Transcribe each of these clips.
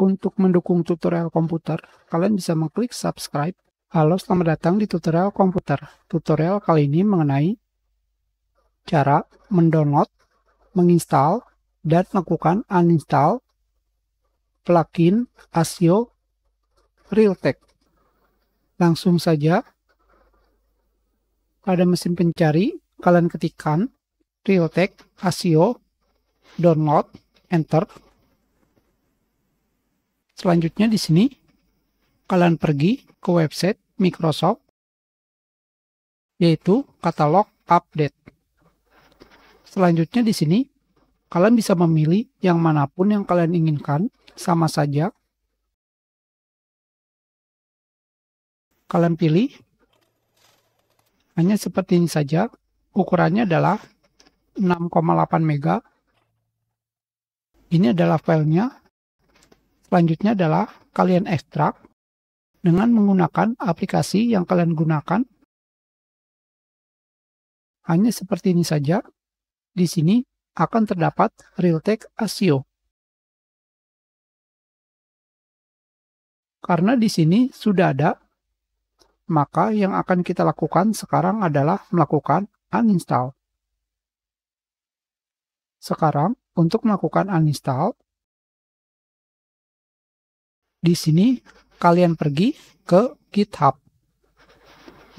Untuk mendukung tutorial komputer, kalian bisa mengklik subscribe. Halo, selamat datang di tutorial komputer. Tutorial kali ini mengenai cara mendownload, menginstal, dan melakukan uninstall plugin ASIO Realtek. Langsung saja, pada mesin pencari, kalian ketikkan Realtek ASIO download, enter, Selanjutnya di sini kalian pergi ke website Microsoft yaitu katalog update. Selanjutnya di sini kalian bisa memilih yang manapun yang kalian inginkan sama saja. Kalian pilih hanya seperti ini saja. Ukurannya adalah 6,8 MB. Ini adalah filenya Selanjutnya adalah kalian ekstrak dengan menggunakan aplikasi yang kalian gunakan. Hanya seperti ini saja. Di sini akan terdapat Realtek ASIO. Karena di sini sudah ada, maka yang akan kita lakukan sekarang adalah melakukan uninstall. Sekarang, untuk melakukan uninstall, di sini kalian pergi ke GitHub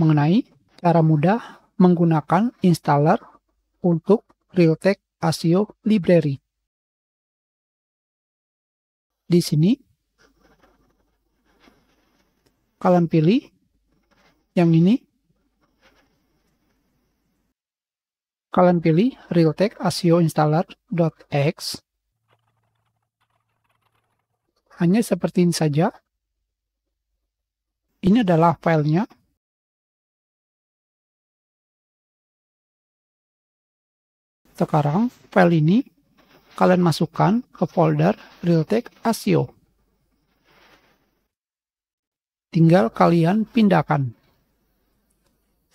mengenai cara mudah menggunakan installer untuk Realtek ASIO Library. Di sini kalian pilih yang ini. Kalian pilih Realtek ASIO exe hanya seperti ini saja. Ini adalah filenya. Sekarang file ini kalian masukkan ke folder Realtek ASIO. Tinggal kalian pindahkan.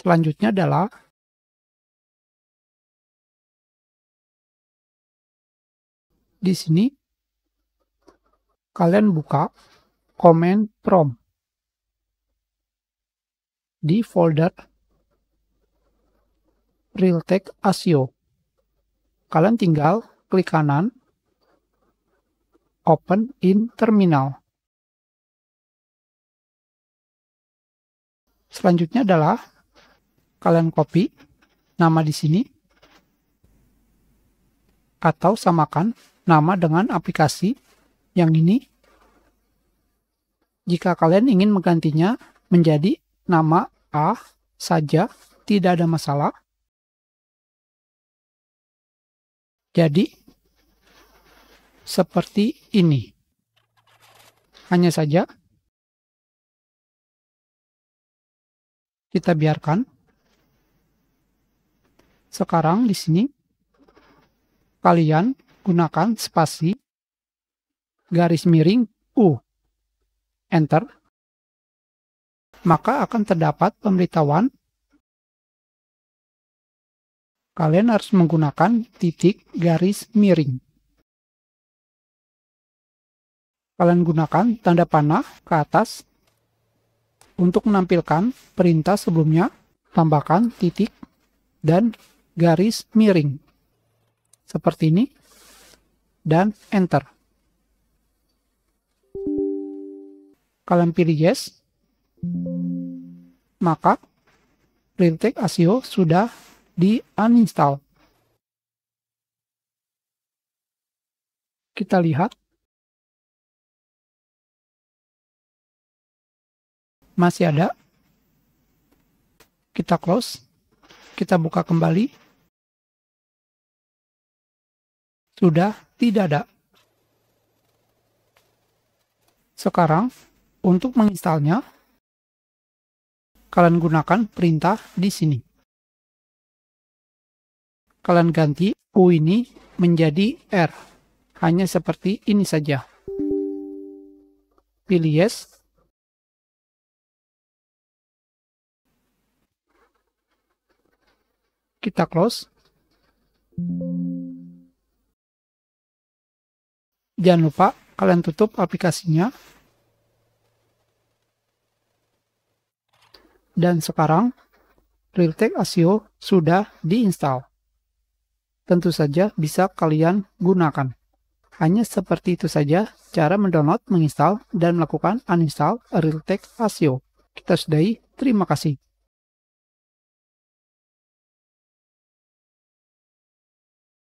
Selanjutnya adalah di sini kalian buka command prompt di folder Realtek ASIO. Kalian tinggal klik kanan, open in terminal. Selanjutnya adalah kalian copy nama di sini atau samakan nama dengan aplikasi yang ini jika kalian ingin menggantinya menjadi nama A saja, tidak ada masalah. Jadi, seperti ini. Hanya saja, kita biarkan. Sekarang di sini, kalian gunakan spasi garis miring U. Enter. Maka akan terdapat pemberitahuan kalian harus menggunakan titik garis miring. Kalian gunakan tanda panah ke atas untuk menampilkan perintah sebelumnya, tambahkan titik dan garis miring. Seperti ini, dan Enter. kalian pilih yes, maka Realtek ASIO sudah di uninstall. Kita lihat. Masih ada. Kita close. Kita buka kembali. Sudah tidak ada. Sekarang untuk menginstalnya, kalian gunakan perintah di sini. Kalian ganti U ini menjadi R. Hanya seperti ini saja. Pilih yes. Kita close. Jangan lupa kalian tutup aplikasinya dan sekarang Realtek ASIO sudah diinstal. Tentu saja bisa kalian gunakan. Hanya seperti itu saja cara mendownload, menginstal, dan melakukan uninstall Realtek ASIO. Kita sudahi, terima kasih.